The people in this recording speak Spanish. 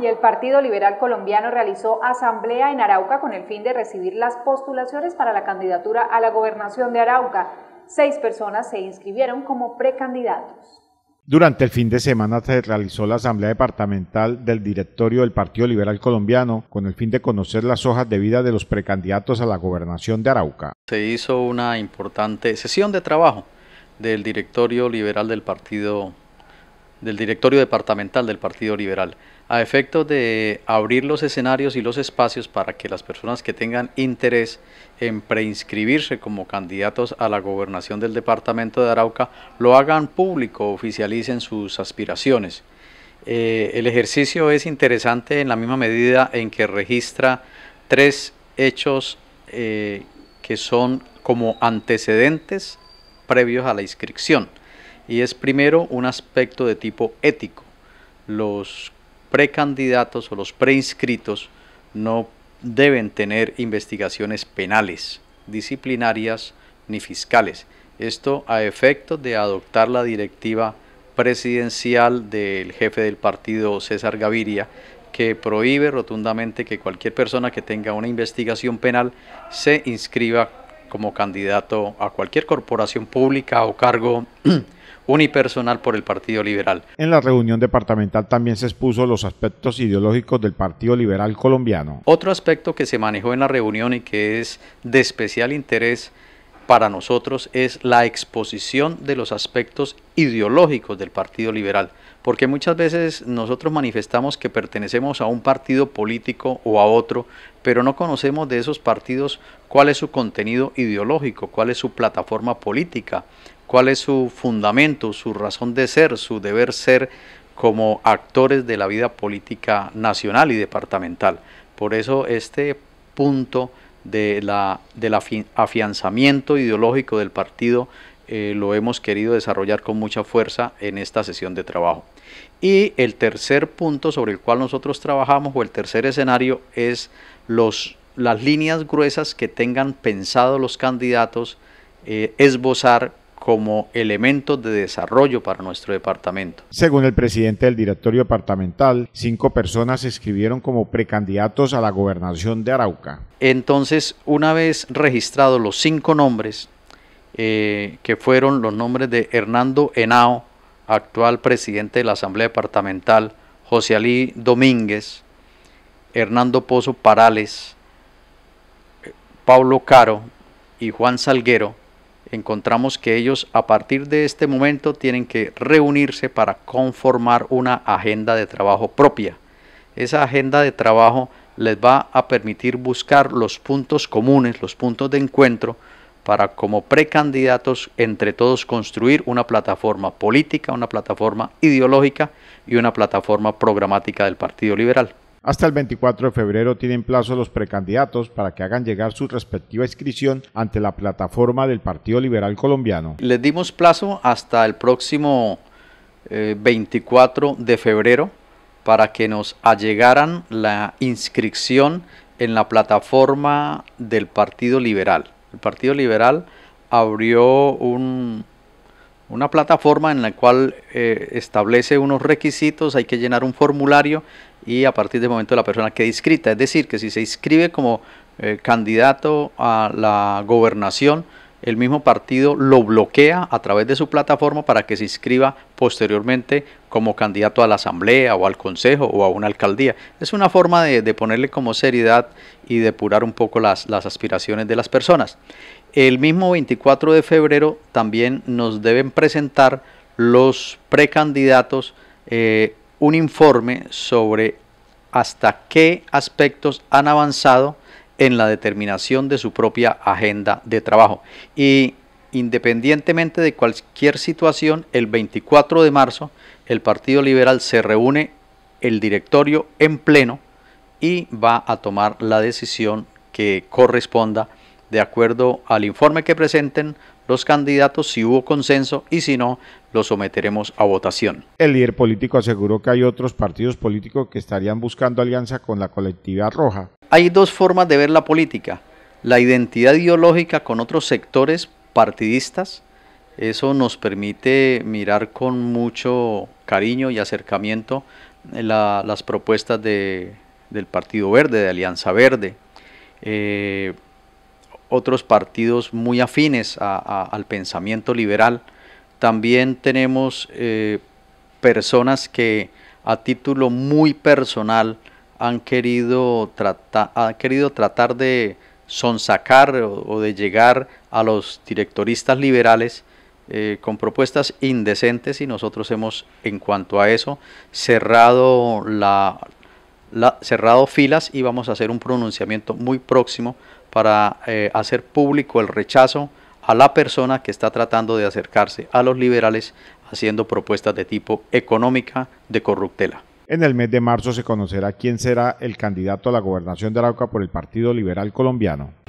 y el Partido Liberal Colombiano realizó asamblea en Arauca con el fin de recibir las postulaciones para la candidatura a la gobernación de Arauca. Seis personas se inscribieron como precandidatos. Durante el fin de semana se realizó la asamblea departamental del directorio del Partido Liberal Colombiano con el fin de conocer las hojas de vida de los precandidatos a la gobernación de Arauca. Se hizo una importante sesión de trabajo del directorio liberal del Partido del directorio departamental del Partido Liberal, a efecto de abrir los escenarios y los espacios para que las personas que tengan interés en preinscribirse como candidatos a la gobernación del departamento de Arauca lo hagan público, oficialicen sus aspiraciones. Eh, el ejercicio es interesante en la misma medida en que registra tres hechos eh, que son como antecedentes previos a la inscripción y es primero un aspecto de tipo ético. Los precandidatos o los preinscritos no deben tener investigaciones penales, disciplinarias ni fiscales. Esto a efecto de adoptar la directiva presidencial del jefe del partido César Gaviria, que prohíbe rotundamente que cualquier persona que tenga una investigación penal se inscriba como candidato a cualquier corporación pública o cargo unipersonal por el Partido Liberal. En la reunión departamental también se expuso los aspectos ideológicos del Partido Liberal colombiano. Otro aspecto que se manejó en la reunión y que es de especial interés para nosotros es la exposición de los aspectos ideológicos del Partido Liberal, porque muchas veces nosotros manifestamos que pertenecemos a un partido político o a otro, pero no conocemos de esos partidos cuál es su contenido ideológico, cuál es su plataforma política, cuál es su fundamento, su razón de ser, su deber ser como actores de la vida política nacional y departamental. Por eso este punto de la, del afianzamiento ideológico del partido eh, lo hemos querido desarrollar con mucha fuerza en esta sesión de trabajo. Y el tercer punto sobre el cual nosotros trabajamos o el tercer escenario es los, las líneas gruesas que tengan pensado los candidatos eh, esbozar como elementos de desarrollo para nuestro departamento. Según el presidente del directorio departamental, cinco personas se escribieron como precandidatos a la gobernación de Arauca. Entonces, una vez registrados los cinco nombres, eh, que fueron los nombres de Hernando Henao, actual presidente de la Asamblea Departamental, José Alí Domínguez, Hernando Pozo Parales, eh, Pablo Caro y Juan Salguero, encontramos que ellos a partir de este momento tienen que reunirse para conformar una agenda de trabajo propia. Esa agenda de trabajo les va a permitir buscar los puntos comunes, los puntos de encuentro, para como precandidatos entre todos construir una plataforma política, una plataforma ideológica y una plataforma programática del Partido Liberal. Hasta el 24 de febrero tienen plazo los precandidatos para que hagan llegar su respectiva inscripción ante la plataforma del Partido Liberal Colombiano. Les dimos plazo hasta el próximo 24 eh, de febrero para que nos allegaran la inscripción en la plataforma del Partido Liberal. El Partido Liberal abrió una plataforma en la cual eh, establece unos requisitos, hay que llenar un formulario y a partir del momento la persona queda inscrita. Es decir, que si se inscribe como eh, candidato a la gobernación, el mismo partido lo bloquea a través de su plataforma para que se inscriba posteriormente como candidato a la asamblea o al consejo o a una alcaldía. Es una forma de, ponerle como seriedad y depurar un poco las, las aspiraciones de las personas. El mismo 24 de febrero también nos deben presentar los precandidatos eh, un informe sobre hasta qué aspectos han avanzado en la determinación de su propia agenda de trabajo. Y independientemente de cualquier situación, el 24 de marzo el Partido Liberal se reúne el directorio en pleno y va a tomar la decisión que corresponda de acuerdo al informe que presenten los candidatos si hubo consenso y si no, lo someteremos a votación. El líder político aseguró que hay otros partidos políticos que estarían buscando alianza con la colectividad roja. Hay dos formas de ver la política. La identidad ideológica con otros sectores partidistas, eso nos permite mirar con mucho cariño y acercamiento las propuestas del Partido Verde, de Alianza Verde. Eh, otros partidos muy afines al pensamiento liberal. También tenemos eh, personas que a título muy personal han querido, querido tratar de sonsacar o, de llegar a los directoristas liberales eh, con propuestas indecentes y nosotros hemos, en cuanto a eso, cerrado la cerrado filas y vamos a hacer un pronunciamiento muy próximo para eh, hacer público el rechazo a la persona que está tratando de acercarse a los liberales haciendo propuestas de tipo económica de corruptela. En el mes de marzo se conocerá quién será el candidato a la gobernación de Arauca por el Partido Liberal Colombiano.